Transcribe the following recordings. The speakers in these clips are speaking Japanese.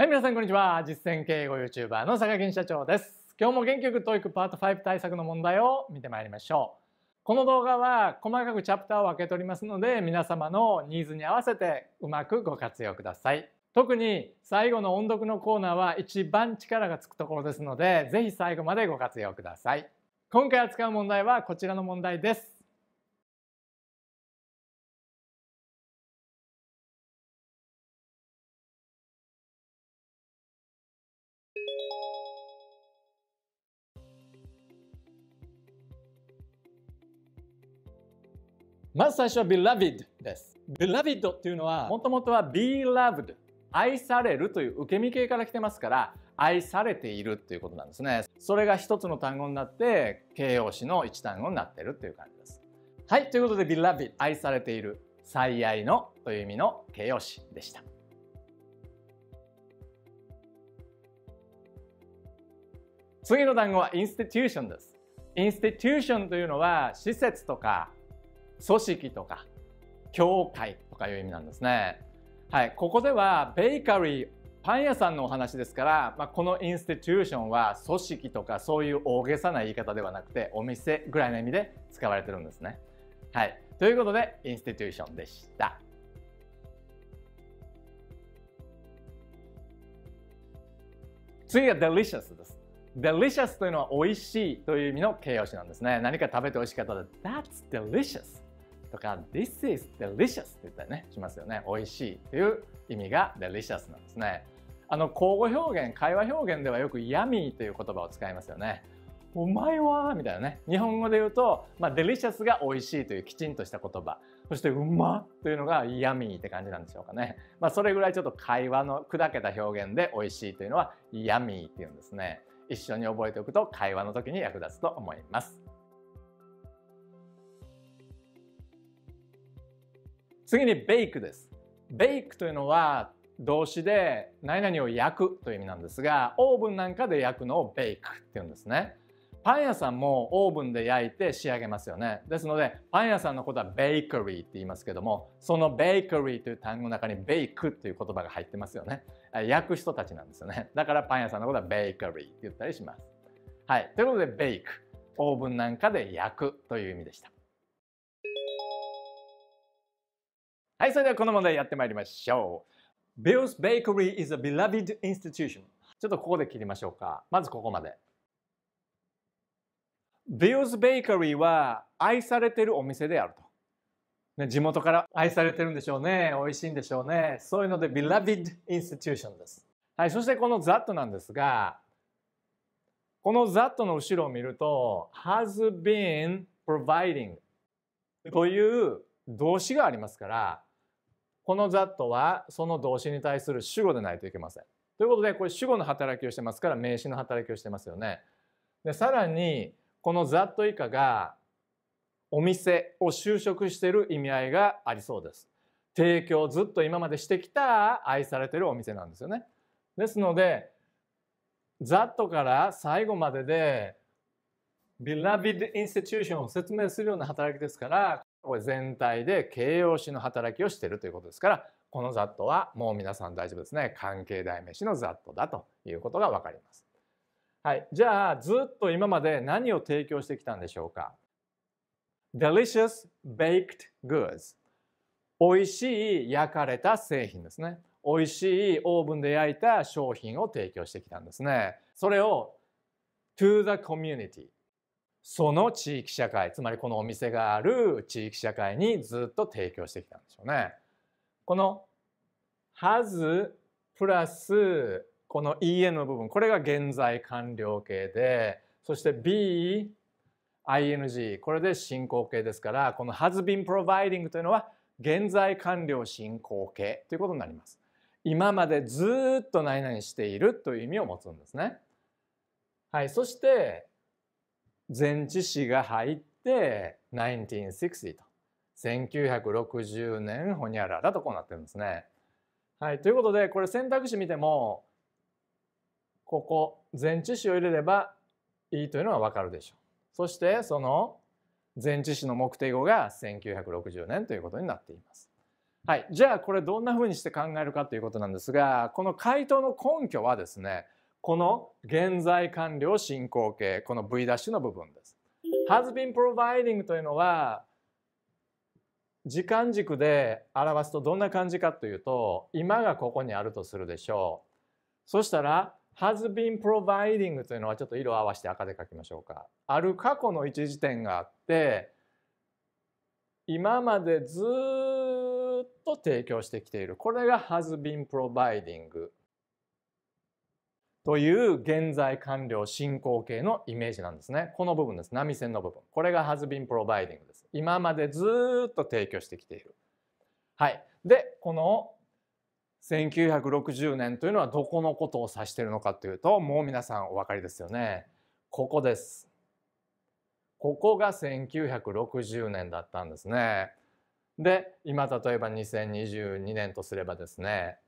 はい、皆さんこんにちは。実践経営語 YouTuber の坂銀社長です。今日も元気よく TOEIC パート5対策の問題を見てまいりましょう。この動画は細かくチャプターを分けておりますので、皆様のニーズに合わせてうまくご活用ください。特に最後の音読のコーナーは一番力がつくところですので、ぜひ最後までご活用ください。今回扱う問題はこちらの問題です。ず最初は beloved です。beloved っていうのは、もともとは be loved、愛されるという受け身系から来てますから、愛されているっていうことなんですね。それが一つの単語になって、形容詞の一単語になってるっていう感じです。はい、ということで beloved、愛されている、最愛のという意味の形容詞でした。次の単語は institution です。インスティテューションというのは施設とか組織とか教会とかいう意味なんですね。はい、ここではベーカリーパン屋さんのお話ですから、まあ、このインスティテューションは組織とかそういう大げさな言い方ではなくてお店ぐらいの意味で使われてるんですね。はい、ということでインスティテューションでした。次が delicious です。delicious というのは美味しいという意味の形容詞なんですね。何か食べて美味しかったら That's delicious とか This is delicious って言ったりねしますよね美味しいという意味が delicious なんですねあの口語表現会話表現ではよく yummy という言葉を使いますよねお前はみたいなね日本語で言うと、まあ、デリシャスが美味しいというきちんとした言葉そしてうまというのがヤミーって感じなんでしょうかね、まあ、それぐらいちょっと会話の砕けた表現で美味しいというのはヤミーっていうんですね一緒に覚えておくと会話の時に役立つと思います次にベイクです。ベイクというのは動詞で何々を焼くという意味なんですが、オーブンなんかで焼くのをベイクって言うんですね。パン屋さんもオーブンで焼いて仕上げますよね。ですので、パン屋さんのことはベイカリーって言いますけども、そのベイカリーという単語の中にベイクという言葉が入ってますよね。焼く人たちなんですよね。だからパン屋さんのことはベイカリーって言ったりします。はい。ということで、ベイク。オーブンなんかで焼くという意味でした。はい、それではこの問題やってまいりましょう。Bill's Bakery is a beloved institution. ちょっとここで切りましょうか。まずここまで。Bill's Bakery は愛されてるお店であると。ね、地元から愛されてるんでしょうね。美味しいんでしょうね。そういうので beloved institution です。はい、そしてこの that なんですが、この that の後ろを見ると has been providing という動詞がありますからこの that はその動詞に対する主語でないといけません。ということでこれ主語の働きをしてますから名詞の働きをしてますよね。でさらにこの that 以下がお店を就職している意味合いがありそうです。提供ずっと今までしてきた愛されてるお店なんですよね。ですので that から最後まででビラビッドインスティテューションを説明するような働きですからこれ全体で形容詞の働きをしているということですからこの t h a はもう皆さん大丈夫ですね関係代名詞の t h a だということが分かります。はい、じゃあずっと今まで何を提供してきたんでしょうか Delicious baked goods 美味しい焼かれた製品ですね美味しいオーブンで焼いた商品を提供してきたんですねそれを to the community その地域社会つまりこのお店がある地域社会にずっと提供してきたんでしょうね。この has プラスこの en の部分これが現在完了形でそして b ing これで進行形ですからこの has been providing というのは現在完了進行形ということになります。今までずっと何々しているという意味を持つんですね。はい、そして前置詞が入って1960と1960年ほにゃららとこうなってるんですね。はい、ということでこれ選択肢見てもここ前置詞を入れればいいというのは分かるでしょう。そしてその前置詞の目的語が1960年ということになっています。はい、じゃあこれどんなふうにして考えるかということなんですがこの回答の根拠はですねこの現在完了進行形この V' の部分です。has been providing というのは時間軸で表すとどんな感じかというと今がここにあるとするでしょう。そしたら has been providing というのはちょっと色を合わせて赤で書きましょうか。ある過去の一時点があって今までずっと提供してきているこれが has been providing という現在完了進行形のイメージなんですね。この部分です。波線の部分。これが has been providing です。今までずっと提供してきている。はい。で、この1960年というのはどこのことを指しているのかというと、もう皆さんお分かりですよね。ここです。ここが1960年だったんですね。で、今例えば2022年とすればですね、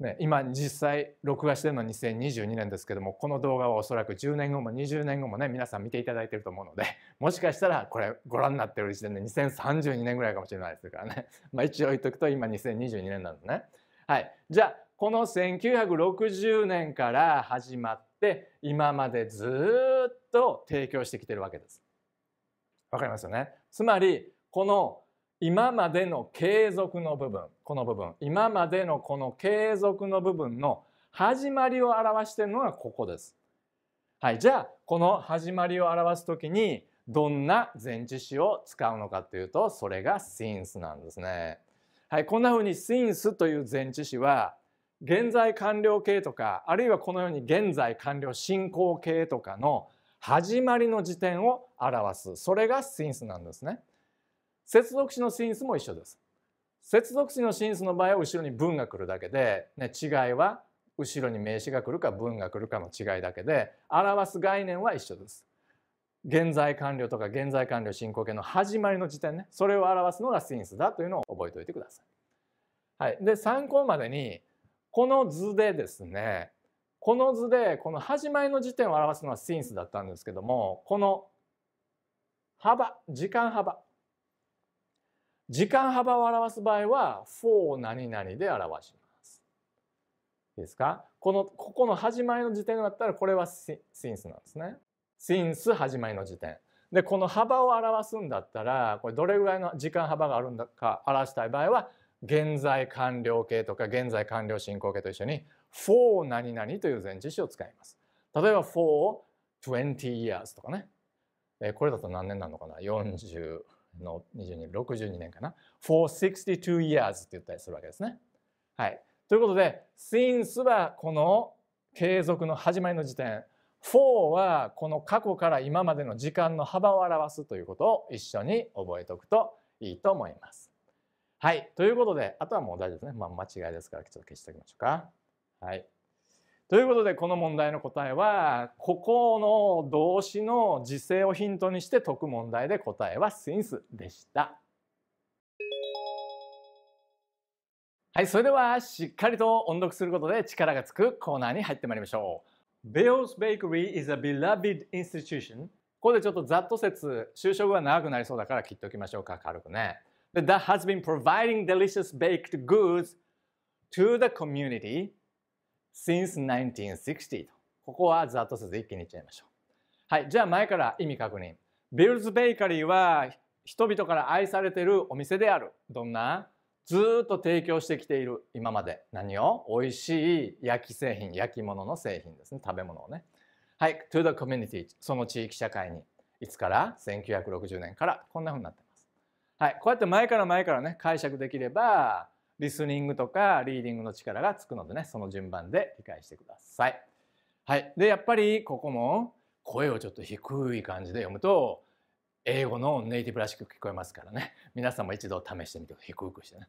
ね、今実際録画してるのは2022年ですけどもこの動画はおそらく10年後も20年後もね皆さん見ていただいてると思うのでもしかしたらこれご覧になってる時点で2032年ぐらいかもしれないですからね、まあ、一応言っとくと今2022年なんですね。はい、じゃあこの1960年から始まって今までずっと提供してきてるわけです。わかりますよねつまりこの今までの継続の部分この部分今までのこの継続の部分の始まりを表しているのがここです。はい、じゃあこの始まりを表す時にどんな前置詞を使うのかというとそれが since なんですね。はい、こんなふうに since という前置詞は現在完了形とかあるいはこのように現在完了進行形とかの始まりの時点を表すそれが since なんですね。接続詞の進数も一緒です。接続詞の進数の場合は後ろに文が来るだけで、ね、違いは後ろに名詞が来るか文が来るかの違いだけで表す概念は一緒です。現在完了とか現在完了進行形の始まりの時点ねそれを表すのが進スだというのを覚えておいてください。はい、で参考までにこの図でですねこの図でこの始まりの時点を表すのはシンスだったんですけどもこの幅時間幅時間幅を表す場合は for 何々で表します。いいですかこのここの始まりの時点だったらこれは since なんですね。since 始まりの時点。でこの幅を表すんだったらこれどれぐらいの時間幅があるんだか表したい場合は現在完了形とか現在完了進行形と一緒に for 何々という前置詞を使います。例えば for 20 years とかね。えこれだと何年なのかな40の20年62年かな for 62 years って言ったりするわけですね。はい、ということで since はこの継続の始まりの時点 for はこの過去から今までの時間の幅を表すということを一緒に覚えておくといいと思います。はいということであとはもう大丈夫ですね、まあ、間違いですからちょっと消しておきましょうか。はいということでこの問題の答えはここの動詞の時制をヒントにして解く問題で答えは since でした。はい、それではしっかりと音読することで力がつくコーナーに入ってまいりましょう。Bill's Bakery is a beloved institution. ここでちょっとざっと説、就職は長くなりそうだから切っておきましょうか、軽くね。That has been providing delicious baked goods to the community since 1960と。ここはざっとせず一気にいっちゃいましょう。はい、じゃあ前から意味確認。ビルズ・ベーカリーは人々から愛されているお店である。どんなずっと提供してきている今まで何を美味しい焼き製品焼き物の製品ですね食べ物をねはい to the community その地域社会にいつから1960年からこんなふうになってますはいこうやって前から前からね解釈できればリスニングとかリーディングの力がつくのでねその順番で理解してください。はい、でやっぱりここも声をちょっと低い感じで読むと英語のネイティブらしく聞こえますからね皆さんも一度試してみて低くしてね。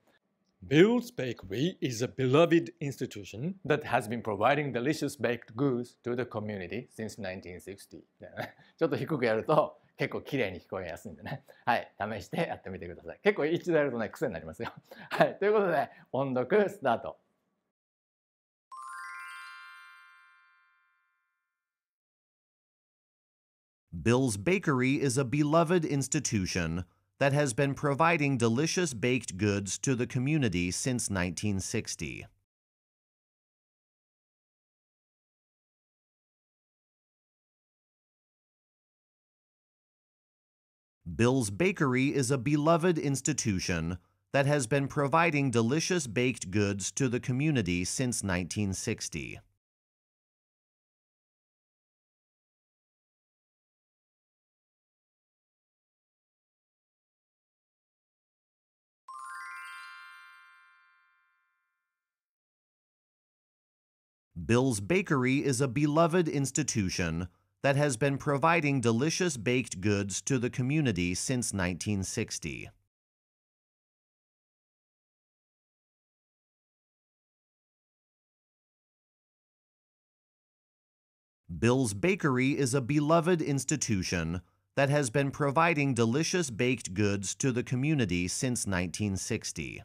Bill's Bakery is a beloved institution that has been providing delicious baked goods to the community since 1960. ちょっと低くやると結構綺麗に聞こえやすいんでね、はい、試してやってみてください。結構一度やるとね、癖になりますよ。はい、ということで、音読スタート。Bill's Bakery is a beloved institution that has been providing delicious baked goods to the community since 1960. Bill's Bakery is a beloved institution that has been providing delicious baked goods to the community since 1960. Bill's Bakery is a beloved institution that has been providing delicious baked goods to the community since 1960. Bill's Bakery is a beloved institution that has been providing delicious baked goods to the community since 1960.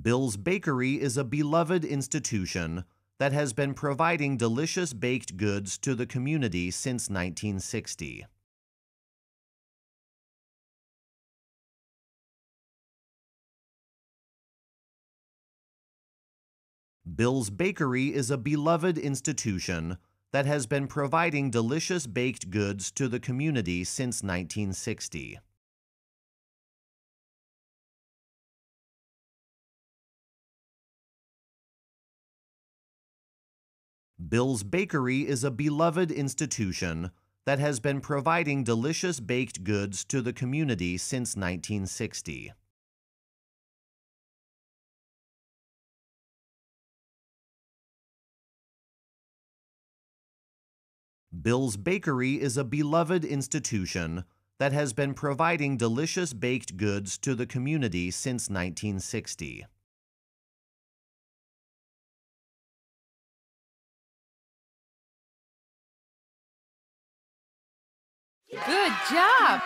Bill's Bakery is a beloved institution that has been providing delicious baked goods to the community since 1960. Bill's Bakery is a beloved institution that has been providing delicious baked goods to the community since 1960. Bill's Bakery is a beloved institution that has been providing delicious baked goods to the community since 1960. Bill's Bakery is a beloved institution that has been providing delicious baked goods to the community since 1960. Good job.